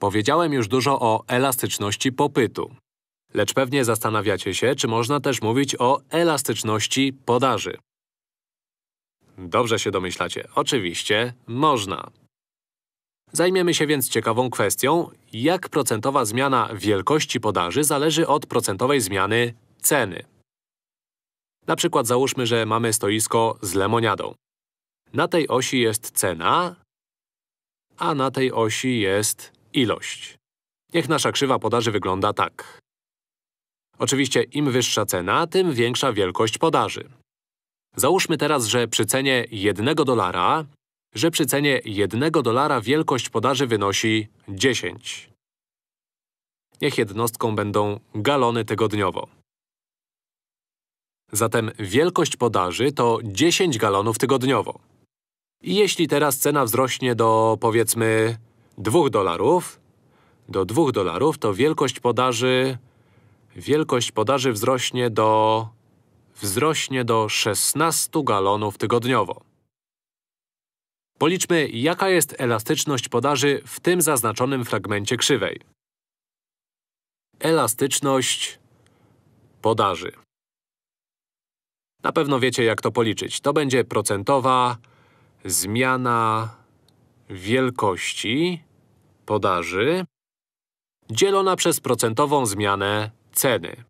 Powiedziałem już dużo o elastyczności popytu. Lecz pewnie zastanawiacie się, czy można też mówić o elastyczności podaży. Dobrze się domyślacie. Oczywiście można. Zajmiemy się więc ciekawą kwestią, jak procentowa zmiana wielkości podaży zależy od procentowej zmiany ceny. Na przykład załóżmy, że mamy stoisko z lemoniadą. Na tej osi jest cena, a na tej osi jest ilość. Niech nasza krzywa podaży wygląda tak. Oczywiście im wyższa cena, tym większa wielkość podaży. Załóżmy teraz, że przy cenie 1 dolara, że przy cenie 1 dolara wielkość podaży wynosi 10. Niech jednostką będą galony tygodniowo. Zatem wielkość podaży to 10 galonów tygodniowo. I jeśli teraz cena wzrośnie do, powiedzmy, 2 dolarów do 2 dolarów, to wielkość podaży… Wielkość podaży wzrośnie do… wzrośnie do 16 galonów tygodniowo. Policzmy, jaka jest elastyczność podaży w tym zaznaczonym fragmencie krzywej. Elastyczność podaży. Na pewno wiecie, jak to policzyć. To będzie procentowa zmiana wielkości podaży dzielona przez procentową zmianę ceny.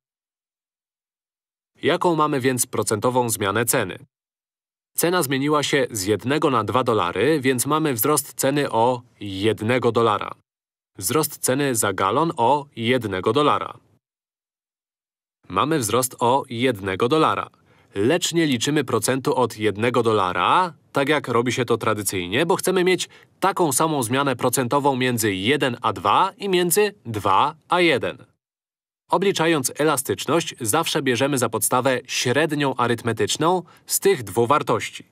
Jaką mamy więc procentową zmianę ceny? Cena zmieniła się z 1 na 2 dolary, więc mamy wzrost ceny o 1 dolara. Wzrost ceny za galon o 1 dolara. Mamy wzrost o 1 dolara lecz nie liczymy procentu od 1 dolara, tak jak robi się to tradycyjnie, bo chcemy mieć taką samą zmianę procentową między 1 a 2 i między 2 a 1. Obliczając elastyczność, zawsze bierzemy za podstawę średnią arytmetyczną z tych dwóch wartości.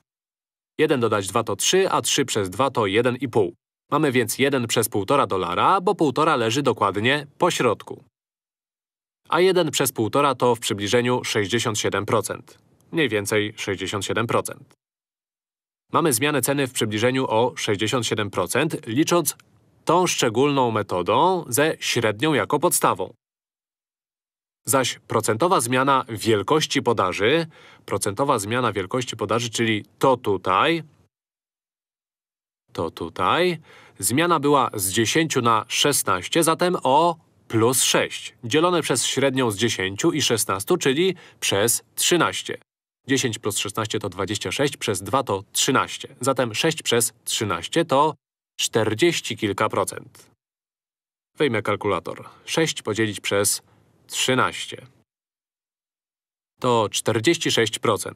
1 dodać 2 to 3, a 3 przez 2 to 1,5. Mamy więc 1 przez 1,5 dolara, bo 1,5 leży dokładnie po środku. A 1 przez 1,5 to w przybliżeniu 67% mniej więcej 67%. Mamy zmianę ceny w przybliżeniu o 67%, licząc tą szczególną metodą ze średnią jako podstawą. Zaś procentowa zmiana wielkości podaży, procentowa zmiana wielkości podaży, czyli to tutaj, to tutaj, zmiana była z 10 na 16, zatem o plus 6, dzielone przez średnią z 10 i 16, czyli przez 13. 10 plus 16 to 26, przez 2 to 13. Zatem 6 przez 13 to 40 kilka procent. Wejmę kalkulator. 6 podzielić przez 13 to 46%.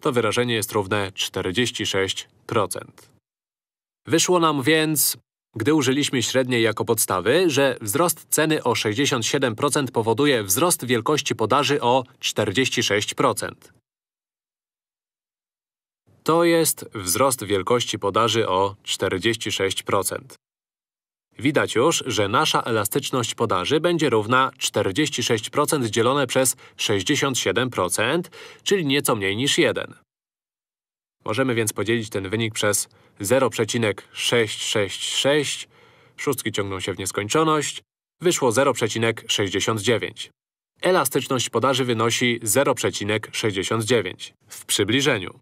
To wyrażenie jest równe 46%. Wyszło nam więc, gdy użyliśmy średniej jako podstawy, że wzrost ceny o 67% powoduje wzrost wielkości podaży o 46%. To jest wzrost wielkości podaży o 46%. Widać już, że nasza elastyczność podaży będzie równa 46% dzielone przez 67%, czyli nieco mniej niż 1. Możemy więc podzielić ten wynik przez 0,666, szóstki ciągną się w nieskończoność, wyszło 0,69. Elastyczność podaży wynosi 0,69 w przybliżeniu.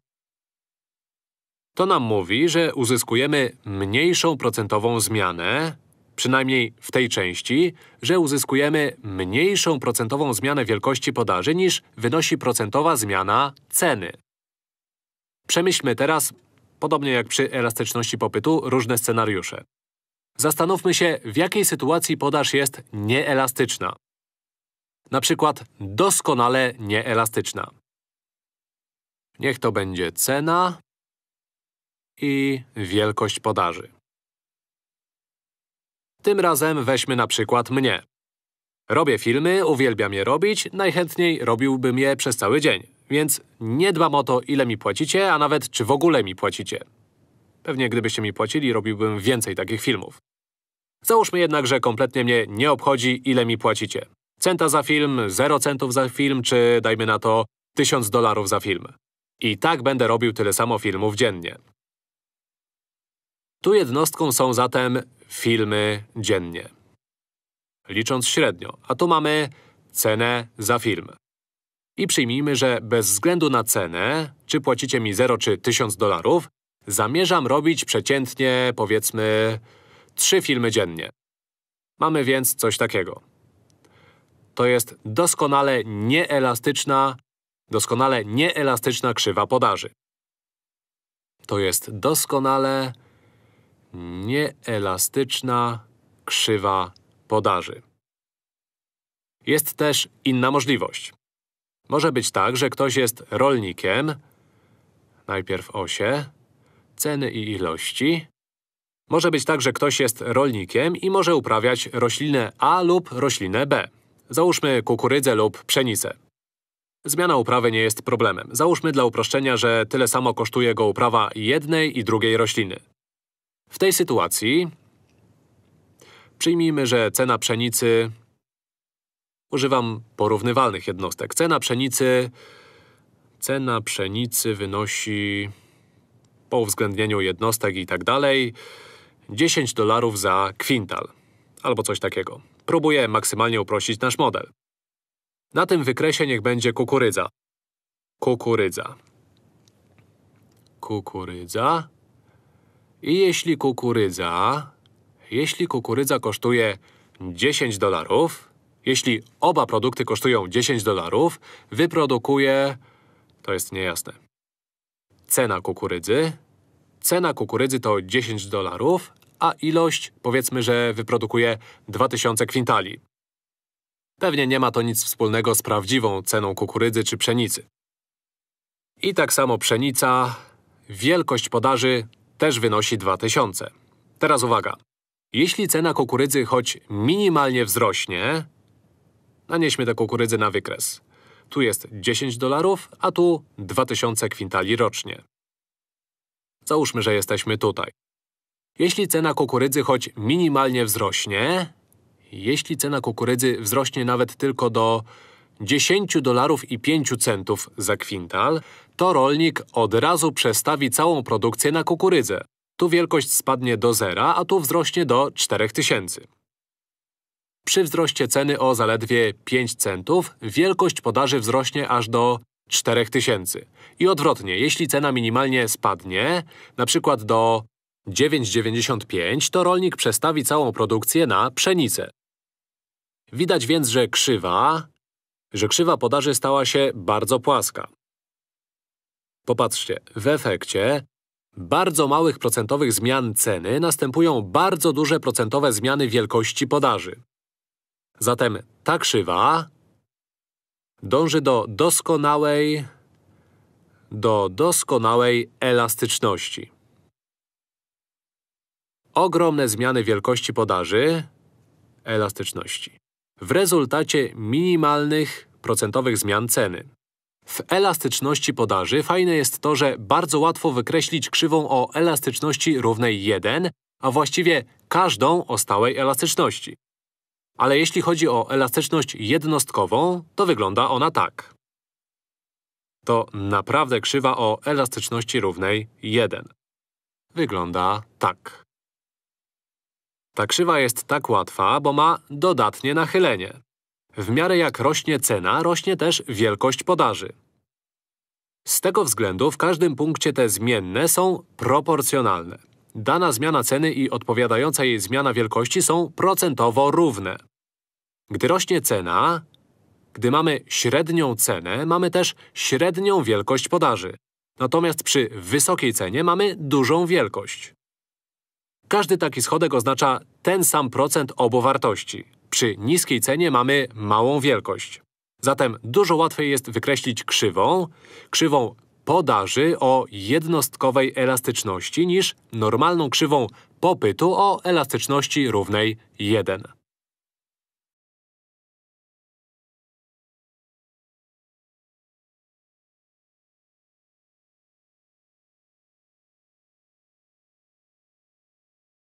To nam mówi, że uzyskujemy mniejszą procentową zmianę, przynajmniej w tej części, że uzyskujemy mniejszą procentową zmianę wielkości podaży niż wynosi procentowa zmiana ceny. Przemyślmy teraz, podobnie jak przy elastyczności popytu, różne scenariusze. Zastanówmy się, w jakiej sytuacji podaż jest nieelastyczna. Na przykład doskonale nieelastyczna. Niech to będzie cena i wielkość podaży. Tym razem weźmy na przykład mnie. Robię filmy, uwielbiam je robić, najchętniej robiłbym je przez cały dzień. Więc nie dbam o to, ile mi płacicie, a nawet czy w ogóle mi płacicie. Pewnie gdybyście mi płacili, robiłbym więcej takich filmów. Załóżmy jednak, że kompletnie mnie nie obchodzi, ile mi płacicie. Centa za film, 0 centów za film, czy dajmy na to 1000 dolarów za film. I tak będę robił tyle samo filmów dziennie. Tu jednostką są zatem filmy dziennie. Licząc średnio, a tu mamy cenę za film. I przyjmijmy, że bez względu na cenę, czy płacicie mi 0 czy 1000 dolarów, zamierzam robić przeciętnie, powiedzmy, 3 filmy dziennie. Mamy więc coś takiego. To jest doskonale nieelastyczna, doskonale nieelastyczna krzywa podaży. To jest doskonale nieelastyczna krzywa podaży. Jest też inna możliwość. Może być tak, że ktoś jest rolnikiem, najpierw osie, ceny i ilości. Może być tak, że ktoś jest rolnikiem i może uprawiać roślinę A lub roślinę B. Załóżmy kukurydzę lub pszenicę. Zmiana uprawy nie jest problemem. Załóżmy dla uproszczenia, że tyle samo kosztuje go uprawa jednej i drugiej rośliny. W tej sytuacji przyjmijmy, że cena pszenicy… Używam porównywalnych jednostek. Cena pszenicy… Cena pszenicy wynosi… po uwzględnieniu jednostek i tak dalej… 10 dolarów za kwintal. Albo coś takiego. Próbuję maksymalnie uprościć nasz model. Na tym wykresie niech będzie kukurydza. Kukurydza. Kukurydza. I jeśli kukurydza… Jeśli kukurydza kosztuje 10 dolarów, jeśli oba produkty kosztują 10 dolarów, wyprodukuje… To jest niejasne. Cena kukurydzy. Cena kukurydzy to 10 dolarów, a ilość, powiedzmy, że wyprodukuje 2000 kwintali. Pewnie nie ma to nic wspólnego z prawdziwą ceną kukurydzy czy pszenicy. I tak samo pszenica. Wielkość podaży też wynosi 2000. Teraz uwaga. Jeśli cena kukurydzy choć minimalnie wzrośnie… Nanieśmy tę kukurydzę na wykres. Tu jest 10 dolarów, a tu 2000 kwintali rocznie. Załóżmy, że jesteśmy tutaj. Jeśli cena kukurydzy choć minimalnie wzrośnie… Jeśli cena kukurydzy wzrośnie nawet tylko do… 10 dolarów i 5 centów za kwintal, to rolnik od razu przestawi całą produkcję na kukurydzę. Tu wielkość spadnie do zera, a tu wzrośnie do 4000. Przy wzroście ceny o zaledwie 5 centów wielkość podaży wzrośnie aż do 4000. I odwrotnie, jeśli cena minimalnie spadnie, np. do 9,95, to rolnik przestawi całą produkcję na pszenicę. Widać więc, że krzywa że krzywa podaży stała się bardzo płaska. Popatrzcie, w efekcie bardzo małych procentowych zmian ceny następują bardzo duże procentowe zmiany wielkości podaży. Zatem ta krzywa dąży do doskonałej… do doskonałej elastyczności. Ogromne zmiany wielkości podaży elastyczności. W rezultacie minimalnych procentowych zmian ceny. W elastyczności podaży fajne jest to, że bardzo łatwo wykreślić krzywą o elastyczności równej 1, a właściwie każdą o stałej elastyczności. Ale jeśli chodzi o elastyczność jednostkową, to wygląda ona tak. To naprawdę krzywa o elastyczności równej 1. Wygląda tak. Ta krzywa jest tak łatwa, bo ma dodatnie nachylenie. W miarę jak rośnie cena, rośnie też wielkość podaży. Z tego względu w każdym punkcie te zmienne są proporcjonalne. Dana zmiana ceny i odpowiadająca jej zmiana wielkości są procentowo równe. Gdy rośnie cena, gdy mamy średnią cenę, mamy też średnią wielkość podaży. Natomiast przy wysokiej cenie mamy dużą wielkość. Każdy taki schodek oznacza ten sam procent obu wartości. Przy niskiej cenie mamy małą wielkość. Zatem dużo łatwiej jest wykreślić krzywą, krzywą podaży o jednostkowej elastyczności niż normalną krzywą popytu o elastyczności równej 1.